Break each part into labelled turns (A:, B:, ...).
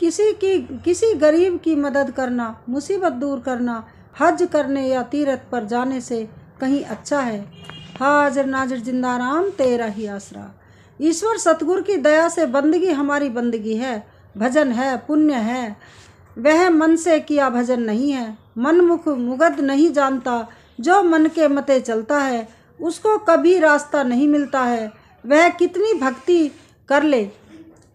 A: किसी की किसी गरीब की मदद करना मुसीबत दूर करना हज करने या तीरथ पर जाने से कहीं अच्छा है हाजिर नाजर जिंदा राम तेरा ही आसरा ईश्वर सतगुर की दया से बंदगी हमारी बंदगी है भजन है पुण्य है वह मन से किया भजन नहीं है मनमुख मुगद नहीं जानता जो मन के मते चलता है उसको कभी रास्ता नहीं मिलता है वह कितनी भक्ति कर ले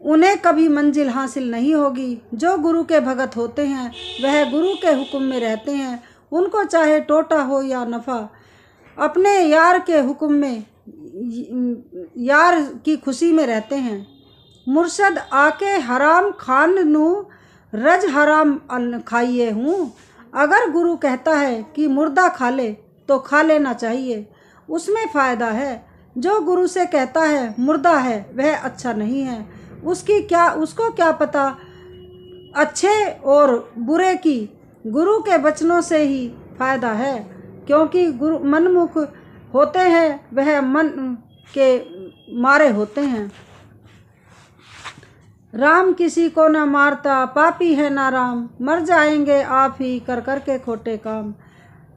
A: उन्हें कभी मंजिल हासिल नहीं होगी जो गुरु के भगत होते हैं वह गुरु के हुक्म में रहते हैं उनको चाहे टोटा हो या नफ़ा अपने यार के हुक्म में यार की खुशी में रहते हैं मुर्शद आके हराम खान नू रज हराम खाइए हूँ अगर गुरु कहता है कि मुर्दा खा ले तो खा लेना चाहिए उसमें फ़ायदा है जो गुरु से कहता है मुर्दा है वह अच्छा नहीं है उसकी क्या उसको क्या पता अच्छे और बुरे की गुरु के वचनों से ही फायदा है क्योंकि गुरु मनमुख होते हैं वह मन के मारे होते हैं राम किसी को न मारता पापी है ना राम मर जाएंगे आप ही कर कर के खोटे काम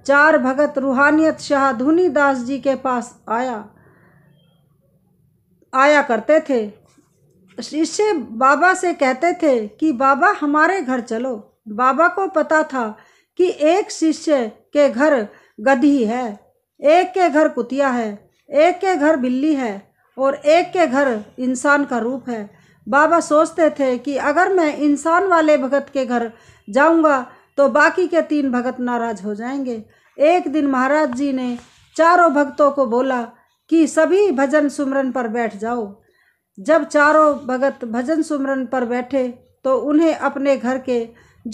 A: चार भगत रूहानियत शाह धुनी दास जी के पास आया आया करते थे शिष्य बाबा से कहते थे कि बाबा हमारे घर चलो बाबा को पता था कि एक शिष्य के घर गधी है एक के घर कुतिया है एक के घर बिल्ली है और एक के घर इंसान का रूप है बाबा सोचते थे कि अगर मैं इंसान वाले भगत के घर जाऊंगा तो बाकी के तीन भगत नाराज हो जाएंगे एक दिन महाराज जी ने चारों भक्तों को बोला कि सभी भजन सुमरन पर बैठ जाओ जब चारों भगत भजन सुमरन पर बैठे तो उन्हें अपने घर के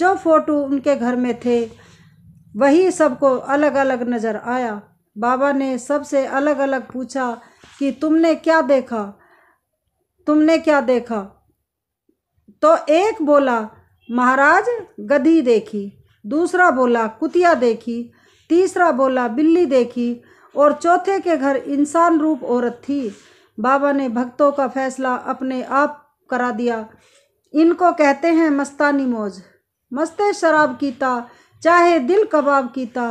A: जो फोटो उनके घर में थे वही सबको अलग अलग नज़र आया बाबा ने सबसे अलग अलग पूछा कि तुमने क्या देखा तुमने क्या देखा तो एक बोला महाराज गधी देखी दूसरा बोला कुतिया देखी तीसरा बोला बिल्ली देखी और चौथे के घर इंसान रूप औरत थी बाबा ने भक्तों का फैसला अपने आप करा दिया इनको कहते हैं मस्तानी मौज मस्ते शराब कीता चाहे दिल कबाब कीता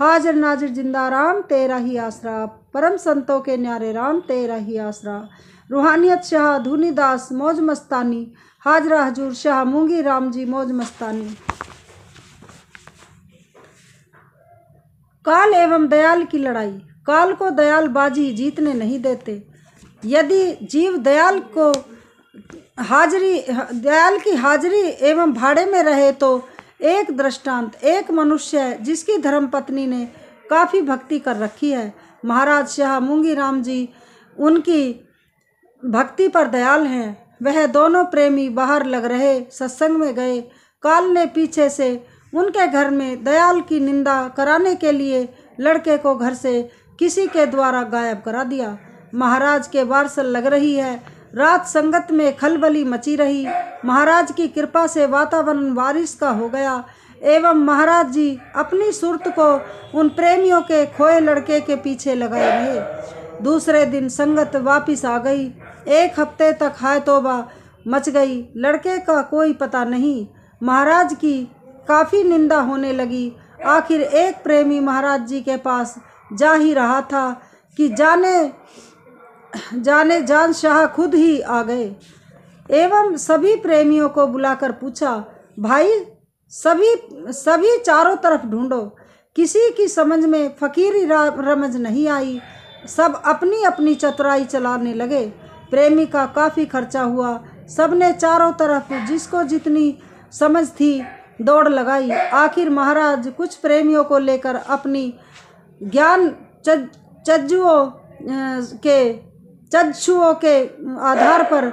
A: हाजर नाजिर जिंदा राम तेरा ही आसरा परम संतों के न्यारे राम तेरा ही आसरा रूहानियत शाह धुनी दास मौज मस्तानी हाजरा हजूर शाह मूंगी राम जी मौज मस्तानी काल एवं दयाल की लड़ाई काल को दयाल बाजी जीतने नहीं देते यदि जीव दयाल को हाजिरी दयाल की हाजिरी एवं भाड़े में रहे तो एक दृष्टांत एक मनुष्य है जिसकी धर्मपत्नी ने काफ़ी भक्ति कर रखी है महाराज शाह मुंगी राम जी उनकी भक्ति पर दयाल हैं वह दोनों प्रेमी बाहर लग रहे सत्संग में गए काल ने पीछे से उनके घर में दयाल की निंदा कराने के लिए लड़के को घर से किसी के द्वारा गायब करा दिया महाराज के वार्सल लग रही है रात संगत में खलबली मची रही महाराज की कृपा से वातावरण बारिश का हो गया एवं महाराज जी अपनी सुरत को उन प्रेमियों के खोए लड़के के पीछे लगाए रहे दूसरे दिन संगत वापिस आ गई एक हफ्ते तक हाय तोबा मच गई लड़के का कोई पता नहीं महाराज की काफ़ी निंदा होने लगी आखिर एक प्रेमी महाराज जी के पास जा ही रहा था कि जाने जाने जान शाह खुद ही आ गए एवं सभी प्रेमियों को बुलाकर पूछा भाई सभी सभी चारों तरफ ढूंढो किसी की समझ में फकीरी रमज नहीं आई सब अपनी अपनी चतुराई चलाने लगे प्रेमी का काफ़ी खर्चा हुआ सबने चारों तरफ जिसको जितनी समझ थी दौड़ लगाई आखिर महाराज कुछ प्रेमियों को लेकर अपनी ज्ञान चज्जुओं के चक्षुओं के आधार पर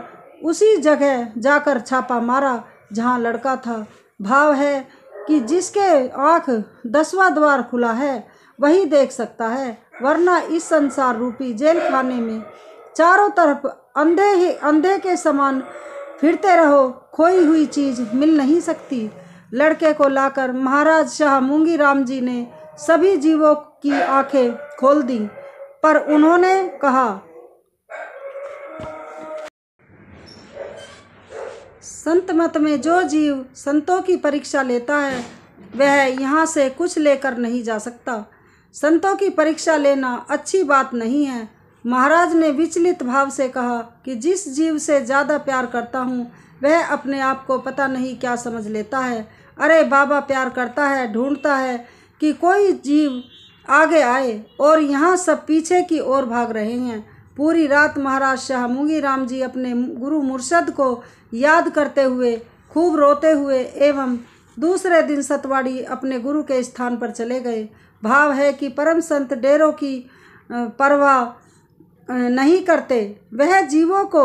A: उसी जगह जाकर छापा मारा जहाँ लड़का था भाव है कि जिसके आँख दसवा द्वार खुला है वही देख सकता है वरना इस संसार रूपी जेल खाने में चारों तरफ अंधे ही अंधे के समान फिरते रहो खोई हुई चीज मिल नहीं सकती लड़के को लाकर महाराज शाह मूंगी राम जी ने सभी जीवों की आंखें खोल दी पर उन्होंने कहा संत मत में जो जीव संतों की परीक्षा लेता है वह यहाँ से कुछ लेकर नहीं जा सकता संतों की परीक्षा लेना अच्छी बात नहीं है महाराज ने विचलित भाव से कहा कि जिस जीव से ज़्यादा प्यार करता हूँ वह अपने आप को पता नहीं क्या समझ लेता है अरे बाबा प्यार करता है ढूंढता है कि कोई जीव आगे आए और यहाँ सब पीछे की ओर भाग रहे हैं पूरी रात महाराज शाह मुंगी राम जी अपने गुरु मुर्शद को याद करते हुए खूब रोते हुए एवं दूसरे दिन सतवाड़ी अपने गुरु के स्थान पर चले गए भाव है कि परम संत डेरों की परवाह नहीं करते वह जीवों को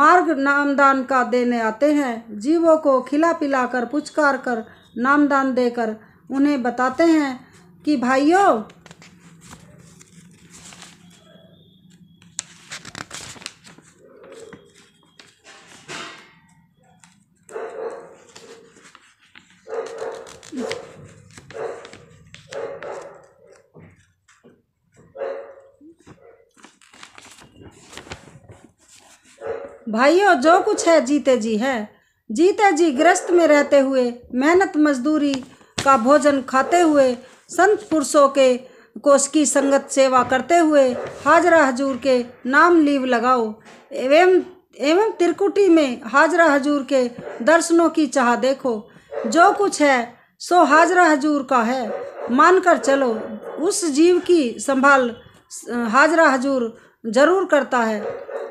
A: मार्ग नामदान का देने आते हैं जीवों को खिला पिला कर पुचकार कर नामदान देकर उन्हें बताते हैं कि भाइयों भाइयों जो कुछ है जीते जी है जीते जी ग्रस्त में रहते हुए मेहनत मजदूरी का भोजन खाते हुए संत पुरुषों के कोष की संगत सेवा करते हुए हाजरा हजूर के नाम लीव लगाओ एवं एवं त्रिकुटी में हाजरा हजूर के दर्शनों की चाह देखो जो कुछ है सो हाजरा हजूर का है मानकर चलो उस जीव की संभाल हाजरा हजूर जरूर करता है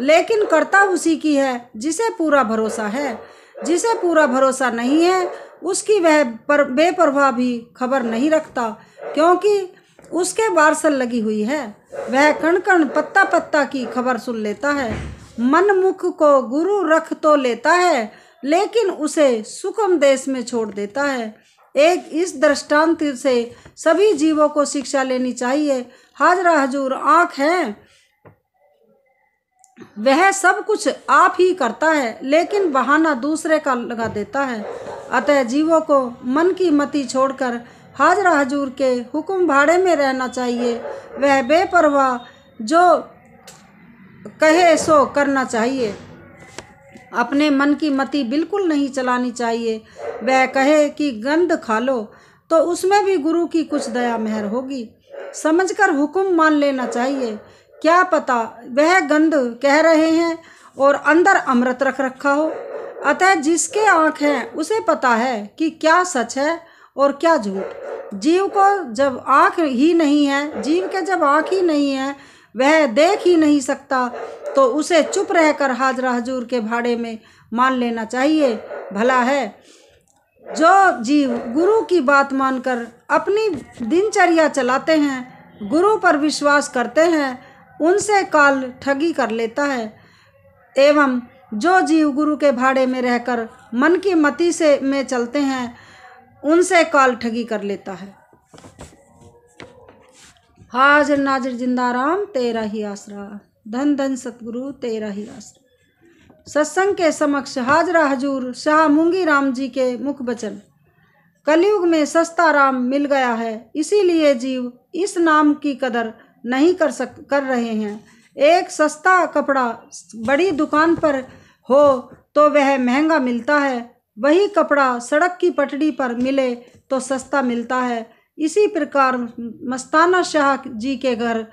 A: लेकिन कर्ता उसी की है जिसे पूरा भरोसा है जिसे पूरा भरोसा नहीं है उसकी वह पर बेपरवाह भी खबर नहीं रखता क्योंकि उसके बारसल लगी हुई है वह कण कण पत्ता पत्ता की खबर सुन लेता है मन मुख को गुरु रख तो लेता है लेकिन उसे सुखम देश में छोड़ देता है एक इस दृष्टांत से सभी जीवों को शिक्षा लेनी चाहिए हाजरा हजूर आँख हैं वह सब कुछ आप ही करता है लेकिन बहाना दूसरे का लगा देता है अतः जीवों को मन की मति छोड़कर हाजरा हजूर के हुक्म भाड़े में रहना चाहिए वह बेपरवाह जो कहे सो करना चाहिए अपने मन की मति बिल्कुल नहीं चलानी चाहिए वह कहे कि गंध खा लो तो उसमें भी गुरु की कुछ दया मेहर होगी समझकर हुक्म मान लेना चाहिए क्या पता वह गंध कह रहे हैं और अंदर अमृत रख रखा हो अतः जिसके आँख हैं उसे पता है कि क्या सच है और क्या झूठ जीव को जब आँख ही नहीं है जीव के जब आँख ही नहीं है वह देख ही नहीं सकता तो उसे चुप रहकर हाजरा हजूर के भाड़े में मान लेना चाहिए भला है जो जीव गुरु की बात मानकर अपनी दिनचर्या चलाते हैं गुरु पर विश्वास करते हैं उनसे काल ठगी कर लेता है एवं जो जीव गुरु के भाड़े में रहकर मन की मति से में चलते हैं उनसे काल ठगी कर लेता है हाजिर नाजिर जिंदा राम तेरा ही आसरा धन धन सतगुरु तेरा ही आसरा सत्संग के समक्ष हाजरा हजूर शाह मुंगी राम जी के मुख बचन कलयुग में सस्ता राम मिल गया है इसीलिए जीव इस नाम की कदर नहीं कर सक कर रहे हैं एक सस्ता कपड़ा बड़ी दुकान पर हो तो वह महंगा मिलता है वही कपड़ा सड़क की पटड़ी पर मिले तो सस्ता मिलता है इसी प्रकार मस्ताना शाह जी के घर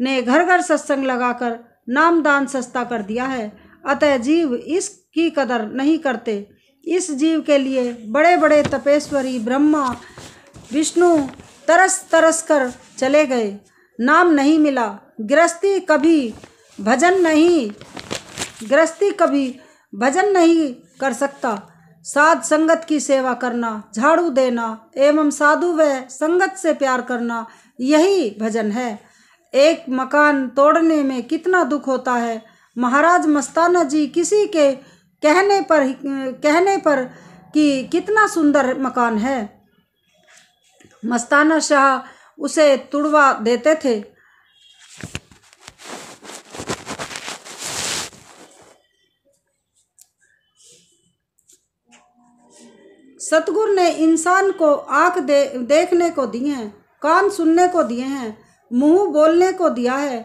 A: ने घर घर सत्संग लगाकर नामदान सस्ता कर दिया है अतः जीव इसकी कदर नहीं करते इस जीव के लिए बड़े बड़े तपेश्वरी ब्रह्मा विष्णु तरस तरस कर चले गए नाम नहीं मिला गृहस्थी कभी भजन नहीं गृहस्थी कभी भजन नहीं कर सकता साध संगत की सेवा करना झाड़ू देना एवं साधु व संगत से प्यार करना यही भजन है एक मकान तोड़ने में कितना दुख होता है महाराज मस्ताना जी किसी के कहने पर कहने पर कि कितना सुंदर मकान है मस्ताना शाह उसे तुड़वा देते थे सतगुर ने इंसान को आंख दे देखने को दी हैं कान सुनने को दिए हैं मुंह बोलने को दिया है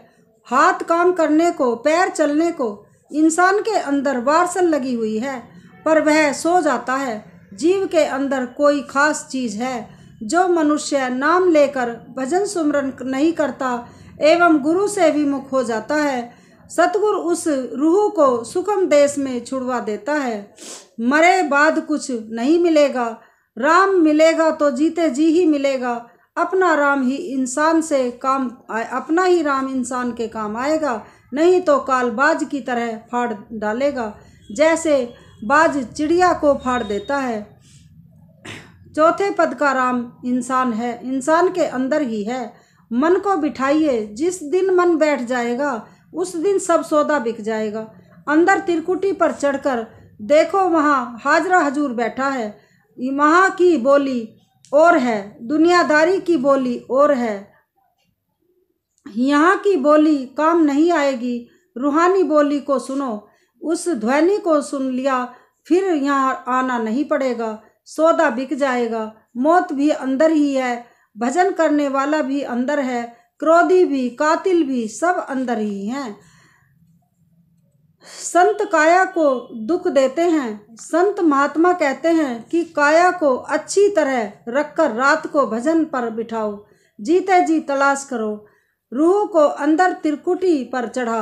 A: हाथ काम करने को पैर चलने को इंसान के अंदर वारसल लगी हुई है पर वह सो जाता है जीव के अंदर कोई खास चीज़ है जो मनुष्य नाम लेकर भजन सुमरन नहीं करता एवं गुरु से विमुख हो जाता है सतगुरु उस रूह को सुखम देश में छुड़वा देता है मरे बाद कुछ नहीं मिलेगा राम मिलेगा तो जीते जी ही मिलेगा अपना राम ही इंसान से काम अपना ही राम इंसान के काम आएगा नहीं तो कालबाज की तरह फाड़ डालेगा जैसे बाज चिड़िया को फाड़ देता है चौथे पद का राम इंसान है इंसान के अंदर ही है मन को बिठाइए जिस दिन मन बैठ जाएगा उस दिन सब सौदा बिक जाएगा अंदर त्रिकुटी पर चढ़कर देखो वहाँ हाजरा हजूर बैठा है वहाँ की बोली और है दुनियादारी की बोली और है यहाँ की बोली काम नहीं आएगी रूहानी बोली को सुनो उस ध्वनि को सुन लिया फिर यहाँ आना नहीं पड़ेगा सौदा बिक जाएगा मौत भी अंदर ही है भजन करने वाला भी अंदर है क्रोधी भी कातिल भी सब अंदर ही हैं संत काया को दुख देते हैं संत महात्मा कहते हैं कि काया को अच्छी तरह रखकर रात को भजन पर बिठाओ जीते जी तलाश करो रूह को अंदर त्रिकुटी पर चढ़ा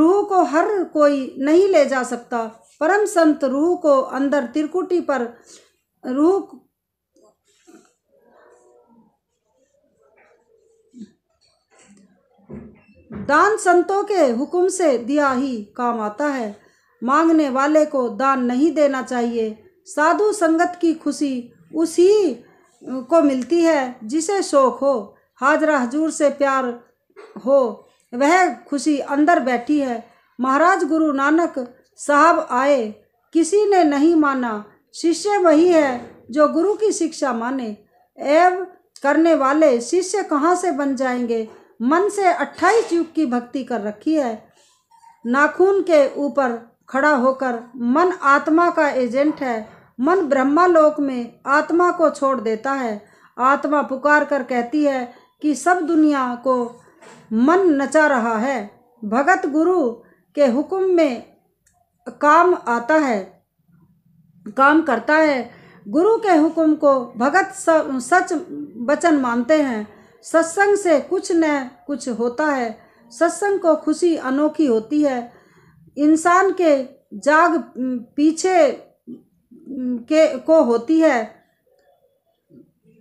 A: रूह को हर कोई नहीं ले जा सकता परम संत रूह को अंदर त्रिकुटी पर रूह दान संतों के हुक्म से दिया ही काम आता है मांगने वाले को दान नहीं देना चाहिए साधु संगत की खुशी उसी को मिलती है जिसे शौक हो हाजरा हजूर से प्यार हो वह खुशी अंदर बैठी है महाराज गुरु नानक साहब आए किसी ने नहीं माना शिष्य वही है जो गुरु की शिक्षा माने एव करने वाले शिष्य कहाँ से बन जाएंगे मन से अट्ठाईस युग की भक्ति कर रखी है नाखून के ऊपर खड़ा होकर मन आत्मा का एजेंट है मन ब्रह्मा लोक में आत्मा को छोड़ देता है आत्मा पुकार कर कहती है कि सब दुनिया को मन नचा रहा है भगत गुरु के हुक्म में काम आता है काम करता है गुरु के हुक्म को भगत सच वचन मानते हैं सत्संग से कुछ न कुछ होता है सत्संग को खुशी अनोखी होती है इंसान के जाग पीछे के को होती है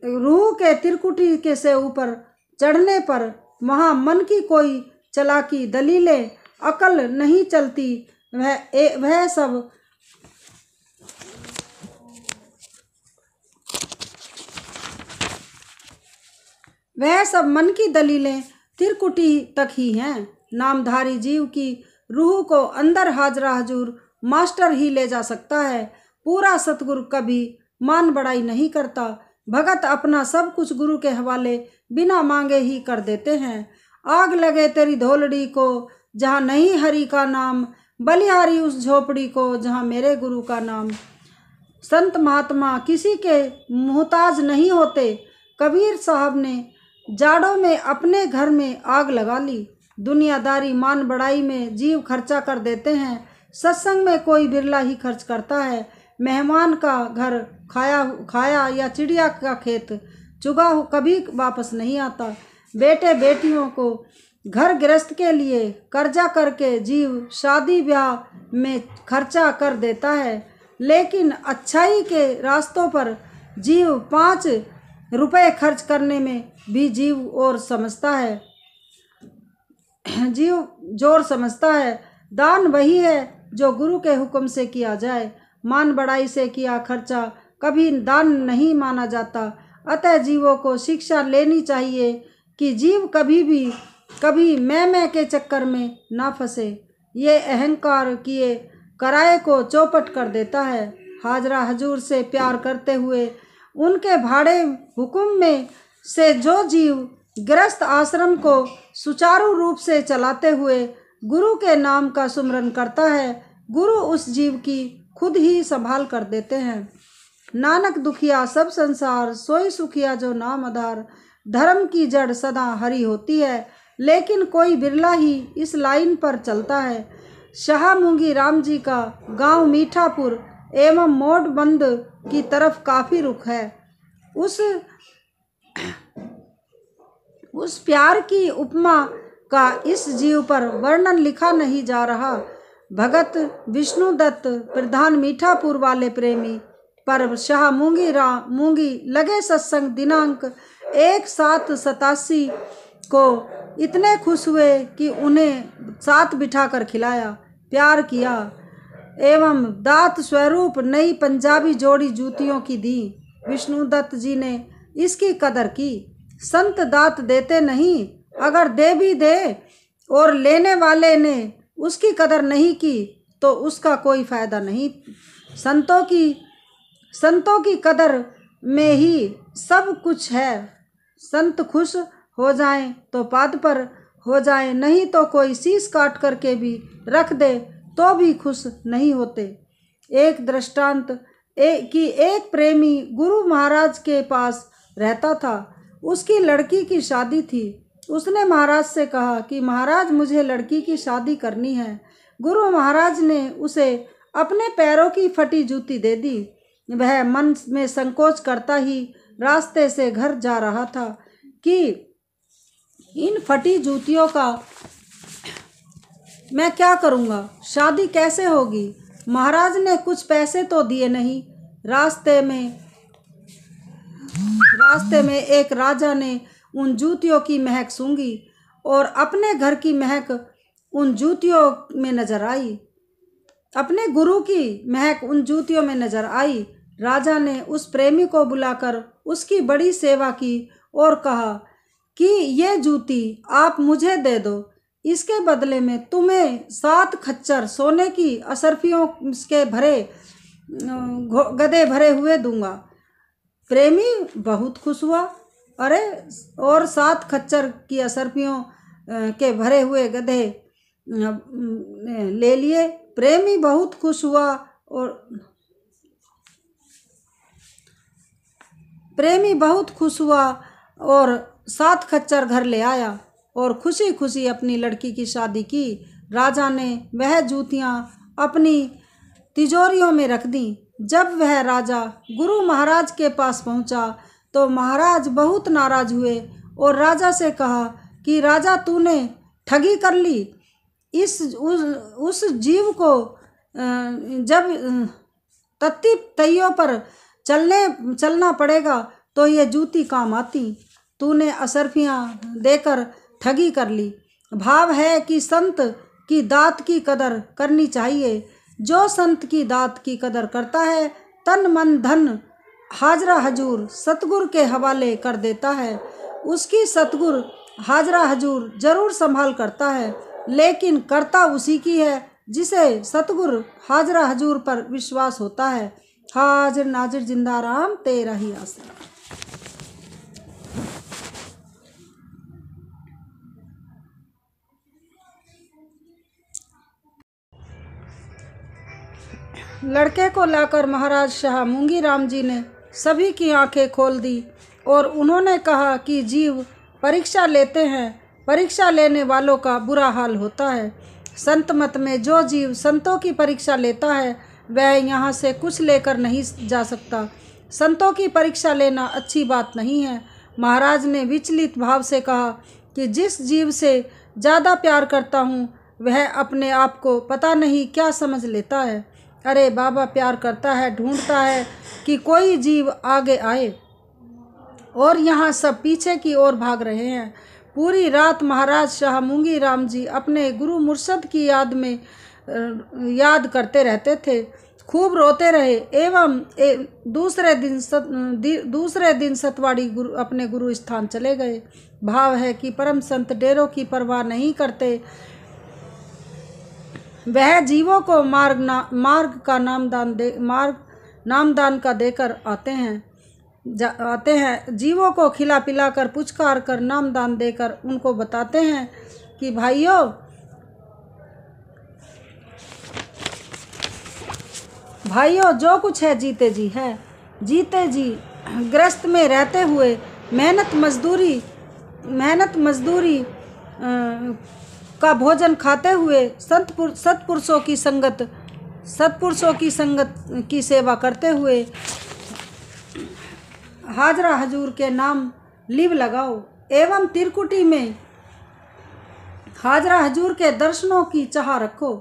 A: रूह के त्रिकुटी के से ऊपर चढ़ने पर वहाँ मन की कोई चलाकी दलीलें अकल नहीं चलती वह ए, वह सब वह सब मन की दलीलें त्रिकुटी तक ही हैं नामधारी जीव की रूह को अंदर हाजरा हजूर मास्टर ही ले जा सकता है पूरा सतगुरु कभी मान बड़ाई नहीं करता भगत अपना सब कुछ गुरु के हवाले बिना मांगे ही कर देते हैं आग लगे तेरी धोलड़ी को जहाँ नहीं हरि का नाम बलिहारी उस झोपड़ी को जहाँ मेरे गुरु का नाम संत महात्मा किसी के मोहताज नहीं होते कबीर साहब ने जाड़ों में अपने घर में आग लगा ली दुनियादारी मान बड़ाई में जीव खर्चा कर देते हैं सत्संग में कोई बिरला ही खर्च करता है मेहमान का घर खाया खाया या चिड़िया का खेत चुगा हो कभी वापस नहीं आता बेटे बेटियों को घर गृहस्थ के लिए कर्जा करके जीव शादी ब्याह में खर्चा कर देता है लेकिन अच्छाई के रास्तों पर जीव पाँच रुपए खर्च करने में भी जीव और समझता है जीव जोर समझता है दान वही है जो गुरु के हुक्म से किया जाए मान बड़ाई से किया खर्चा कभी दान नहीं माना जाता अतः जीवों को शिक्षा लेनी चाहिए कि जीव कभी भी कभी मैं मैं के चक्कर में ना फंसे ये अहंकार किए कराए को चौपट कर देता है हाजरा हजूर से प्यार करते हुए उनके भाड़े हुकुम में से जो जीव ग्रस्त आश्रम को सुचारू रूप से चलाते हुए गुरु के नाम का सुमरण करता है गुरु उस जीव की खुद ही संभाल कर देते हैं नानक दुखिया सब संसार सोई सुखिया जो नाम आधार धर्म की जड़ सदा हरी होती है लेकिन कोई बिरला ही इस लाइन पर चलता है शाह मुंगी राम जी का गांव मीठापुर एवं मोटबंद की तरफ काफ़ी रुख है उस उस प्यार की उपमा का इस जीव पर वर्णन लिखा नहीं जा रहा भगत विष्णुदत्त प्रधान मीठापुर वाले प्रेमी पर शाह मूंगी राम मूंगी लगे सत्संग दिनांक एक सात सतासी को इतने खुश हुए कि उन्हें साथ बिठाकर खिलाया प्यार किया एवं दात स्वरूप नई पंजाबी जोड़ी जूतियों की दी विष्णुदत्त जी ने इसकी कदर की संत दात देते नहीं अगर दे भी दे और लेने वाले ने उसकी कदर नहीं की तो उसका कोई फ़ायदा नहीं संतों की संतों की कदर में ही सब कुछ है संत खुश हो जाएं तो पाद पर हो जाएं नहीं तो कोई शीश काट करके भी रख दे तो भी खुश नहीं होते एक दृष्टांत ए, कि एक प्रेमी गुरु महाराज के पास रहता था उसकी लड़की की शादी थी उसने महाराज से कहा कि महाराज मुझे लड़की की शादी करनी है गुरु महाराज ने उसे अपने पैरों की फटी जूती दे दी वह मन में संकोच करता ही रास्ते से घर जा रहा था कि इन फटी जूतियों का मैं क्या करूँगा शादी कैसे होगी महाराज ने कुछ पैसे तो दिए नहीं रास्ते में रास्ते में एक राजा ने उन जूतियों की महक सूंघी और अपने घर की महक उन जूतियों में नजर आई अपने गुरु की महक उन जूतियों में नजर आई राजा ने उस प्रेमी को बुलाकर उसकी बड़ी सेवा की और कहा कि ये जूती आप मुझे दे दो इसके बदले में तुम्हें सात खच्चर सोने की असरफियों के भरे गदे भरे हुए दूंगा प्रेमी बहुत खुश हुआ अरे और सात खच्चर की असरपियों के भरे हुए गधे ले लिए प्रेमी बहुत खुश हुआ और प्रेमी बहुत खुश हुआ और सात खच्चर घर ले आया और खुशी खुशी अपनी लड़की की शादी की राजा ने वह जूतियाँ अपनी तिजोरियों में रख दी जब वह राजा गुरु महाराज के पास पहुंचा तो महाराज बहुत नाराज हुए और राजा से कहा कि राजा तूने ठगी कर ली इस उस, उस जीव को जब तत्ती तैयों पर चलने चलना पड़ेगा तो ये जूती काम आती तूने असरफियाँ देकर ठगी कर ली भाव है कि संत की दात की कदर करनी चाहिए जो संत की दात की कदर करता है तन मन धन हाजरा हजूर सतगुर के हवाले कर देता है उसकी सतगुर हाजरा हजूर जरूर संभाल करता है लेकिन करता उसी की है जिसे सतगुर हाजरा हजूर पर विश्वास होता है हाजिर नाजिर जिंदा राम तेरा ही आसरा लड़के को लाकर महाराज शाह राम जी ने सभी की आंखें खोल दी और उन्होंने कहा कि जीव परीक्षा लेते हैं परीक्षा लेने वालों का बुरा हाल होता है संत मत में जो जीव संतों की परीक्षा लेता है वह यहाँ से कुछ लेकर नहीं जा सकता संतों की परीक्षा लेना अच्छी बात नहीं है महाराज ने विचलित भाव से कहा कि जिस जीव से ज़्यादा प्यार करता हूँ वह अपने आप को पता नहीं क्या समझ लेता है अरे बाबा प्यार करता है ढूंढता है कि कोई जीव आगे आए और यहाँ सब पीछे की ओर भाग रहे हैं पूरी रात महाराज शाह मुंगी राम जी अपने गुरु मुर्शद की याद में याद करते रहते थे खूब रोते रहे एवं ए, दूसरे दिन सत दूसरे दिन सतवाड़ी गुरु अपने गुरु स्थान चले गए भाव है कि परम संत डेरों की परवाह नहीं करते वह जीवों को मार्ग ना मार्ग का नामदान दे मार्ग नामदान का देकर आते हैं आते हैं जीवों को खिला पिला कर पुचकार कर नामदान देकर उनको बताते हैं कि भाइयों भाइयों जो कुछ है जीते जी है जीते जी ग्रस्त में रहते हुए मेहनत मजदूरी मेहनत मजदूरी आ, का भोजन खाते हुए सतपुर सतपुरुषों की संगत सतपुरुषों की संगत की सेवा करते हुए हाजरा हजूर के नाम लिव लगाओ एवं तिरकुटी में हाजरा हजूर के दर्शनों की चाह रखो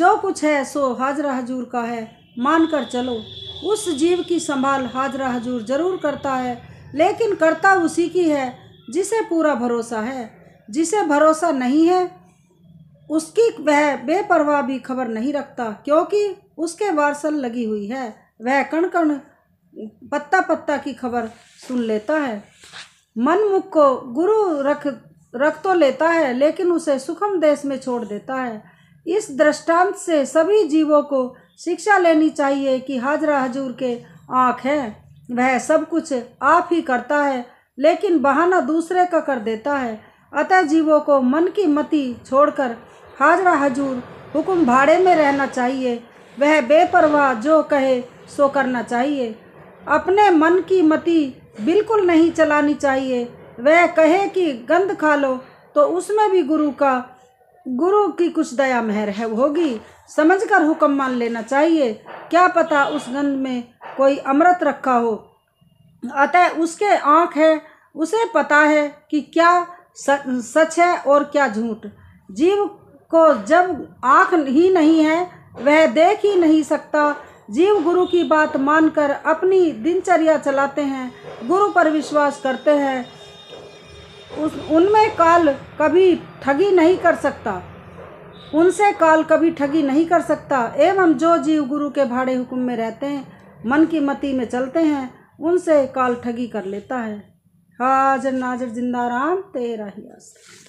A: जो कुछ है सो हाजरा हजूर का है मानकर चलो उस जीव की संभाल हाजरा हजूर जरूर करता है लेकिन करता उसी की है जिसे पूरा भरोसा है जिसे भरोसा नहीं है उसकी वह बेपरवाह भी खबर नहीं रखता क्योंकि उसके वारसल लगी हुई है वह कण कण पत्ता पत्ता की खबर सुन लेता है मनमुख को गुरु रख रख तो लेता है लेकिन उसे सुखम देश में छोड़ देता है इस दृष्टांत से सभी जीवों को शिक्षा लेनी चाहिए कि हाजरा हजूर के आँख हैं वह सब कुछ आप ही करता है लेकिन बहाना दूसरे का कर देता है अतः जीवों को मन की मति छोड़कर हाजरा हजूर हुक्म भाड़े में रहना चाहिए वह बेपरवाह जो कहे सो करना चाहिए अपने मन की मति बिल्कुल नहीं चलानी चाहिए वह कहे कि गंद खा लो तो उसमें भी गुरु का गुरु की कुछ दया मेहर है होगी समझकर हुक्म मान लेना चाहिए क्या पता उस गंध में कोई अमृत रखा हो अतः उसके आँख है उसे पता है कि क्या सच है और क्या झूठ जीव को जब आँख ही नहीं है वह देख ही नहीं सकता जीव गुरु की बात मानकर अपनी दिनचर्या चलाते हैं गुरु पर विश्वास करते हैं उस उनमें काल कभी ठगी नहीं कर सकता उनसे काल कभी ठगी नहीं कर सकता एवं जो जीव गुरु के भाड़े हुक्म में रहते हैं मन की मति में चलते हैं उनसे काल ठगी कर लेता है हाजर नाजर जिंदा राम तेरा ही आसरा